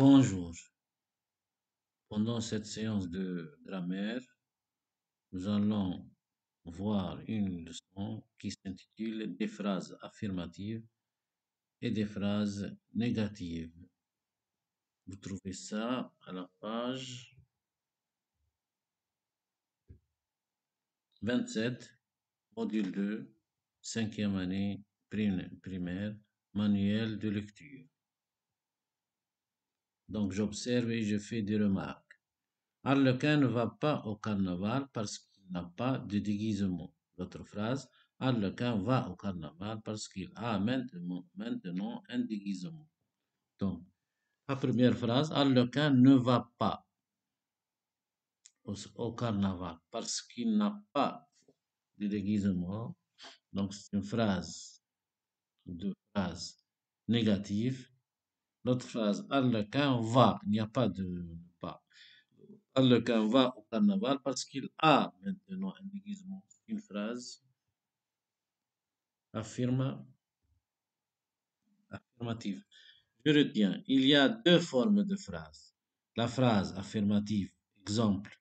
Bonjour. Pendant cette séance de grammaire, nous allons voir une leçon qui s'intitule Des phrases affirmatives et des phrases négatives. Vous trouvez ça à la page 27, module 2, cinquième année primaire, manuel de lecture. Donc j'observe et je fais des remarques. Arlequin ne va pas au carnaval parce qu'il n'a pas de déguisement. L'autre phrase, Arlequin va au carnaval parce qu'il a maintenant, maintenant un déguisement. Donc, la première phrase, Arlequin ne va pas au, carnaval parce qu'il n'a pas de déguisement. Donc, c'est une phrase, négative. L'autre phrase, al va, il n'y a pas de pas. al va au carnaval parce qu'il a maintenant un déguisement. Une phrase affirmative. Je retiens, il y a deux formes de phrases. La phrase affirmative, exemple,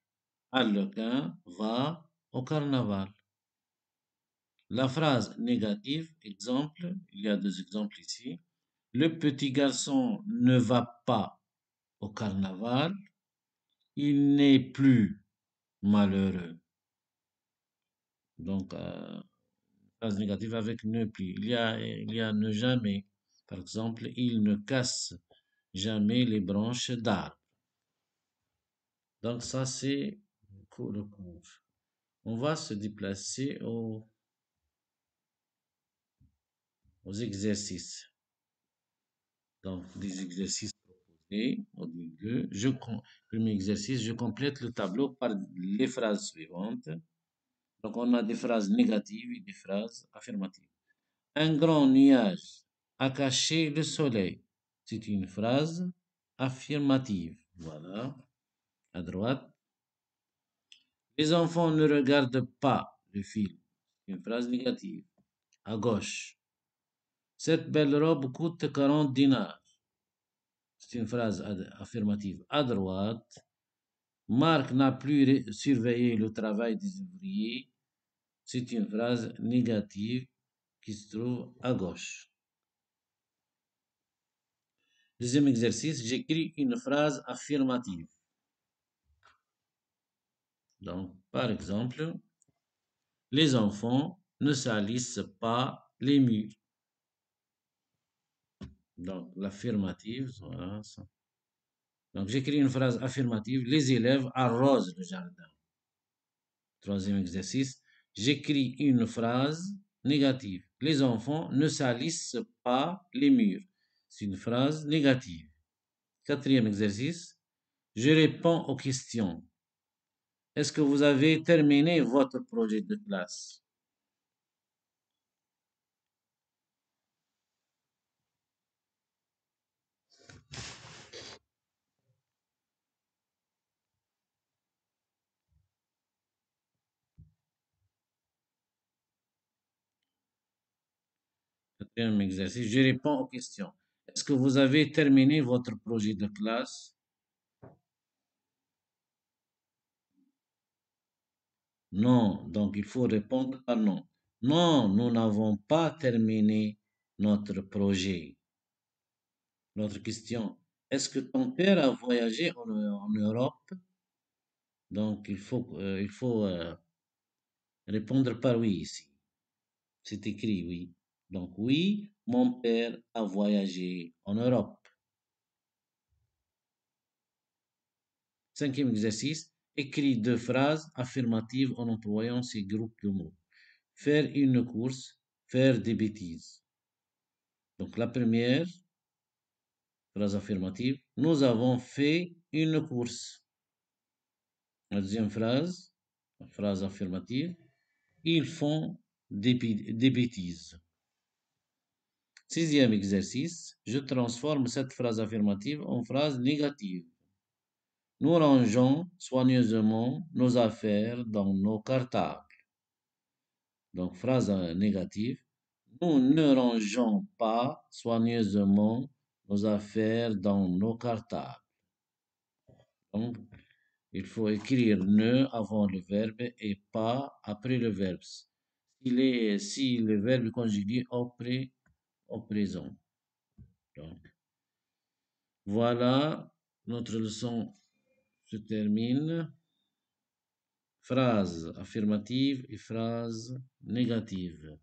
al va au carnaval. La phrase négative, exemple, il y a deux exemples ici le petit garçon ne va pas au carnaval, il n'est plus malheureux. Donc, euh, phrase négative avec ne plus. Il y, a, ne jamais. Par exemple, il ne casse jamais les branches d'arbre. Donc, ça, c'est le cours. On va se déplacer aux exercices donc des exercices proposés au Je, premier exercice, je complète le tableau par les phrases suivantes. Donc on a des phrases négatives et des phrases affirmatives. Un grand nuage a caché le soleil. C'est une phrase affirmative. Voilà. À droite. Les enfants ne regardent pas le film. Une phrase négative. À gauche. Cette belle robe coûte 40 dinars. C'est une phrase affirmative à droite. Marc n'a plus surveillé le travail des ouvriers. C'est une phrase négative qui se trouve à gauche. Deuxième exercice, j'écris une phrase affirmative. Donc, par exemple, les enfants ne salissent pas les murs. Donc, l'affirmative, voilà ça. Donc, j'écris une phrase affirmative. Les élèves arrosent le jardin. Troisième exercice. J'écris une phrase négative. Les enfants ne salissent pas les murs. C'est une phrase négative. Quatrième exercice. Je réponds aux questions. Est-ce que vous avez terminé votre projet de classe exercice, je réponds aux questions. Est-ce que vous avez terminé votre projet de classe Non, donc il faut répondre par non. Non, nous n'avons pas terminé notre projet. Notre question, est-ce que ton père a voyagé en, Europe Donc il faut, euh, il faut euh, répondre par oui ici. C'est écrit oui. Donc oui, mon père a voyagé en Europe. Cinquième exercice, écris deux phrases affirmatives en employant ces groupes de mots. Faire une course, faire des bêtises. Donc la première phrase affirmative, nous avons fait une course. La deuxième phrase, phrase affirmative, ils font des, des bêtises. Sixième exercice, je transforme cette phrase affirmative en phrase négative. Nous rangeons soigneusement nos affaires dans nos cartables. Donc, phrase euh, négative. Nous ne rangeons pas soigneusement nos affaires dans nos cartables. Donc, il faut écrire ne avant le verbe et pas après le verbe. Si, si le verbe conjugué après au présent. Donc, voilà, notre leçon se termine. Phrase affirmative et phrase négative.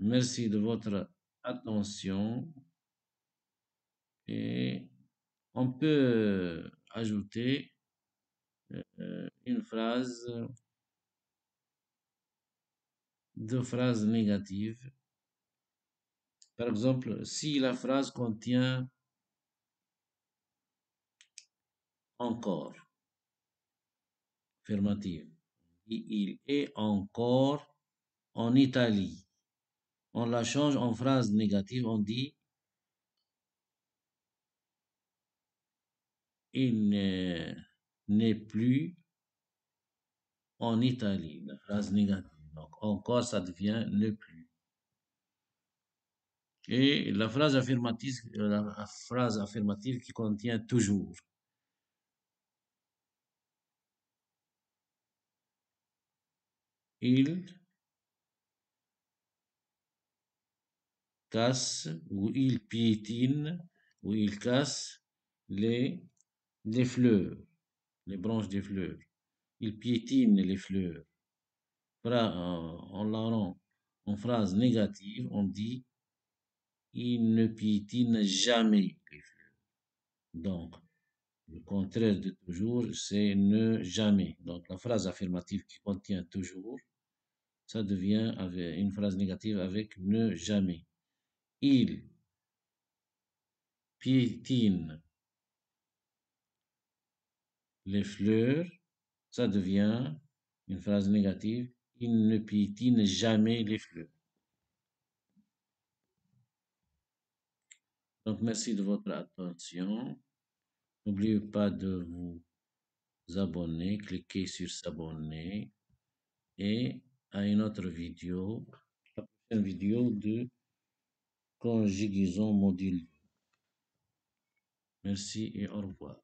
Merci de votre attention et on peut ajouter euh, une phrase, deux phrases négatives par exemple, si la phrase contient encore, affirmative, il est encore en Italie. On la change en phrase négative, on dit il n'est plus en Italie. La phrase négative. Donc encore, ça devient ne plus et la phrase affirmative, euh, la phrase affirmative qui contient toujours. Il casse ou il piétine ou il casse les, fleurs, les branches des fleurs. Il piétine les fleurs. Euh, en, rend en phrase négative, on dit il ne piétine jamais les fleurs. » Donc, le contraire de toujours, c'est ne jamais. Donc, la phrase affirmative qui contient toujours, ça devient une phrase négative avec ne jamais. Il piétine les fleurs, ça devient une phrase négative. Il ne piétine jamais les fleurs. Donc, merci de votre attention. N'oubliez pas de vous abonner, cliquez sur s'abonner et à une autre vidéo, la prochaine vidéo de conjugaison module. Merci et au revoir.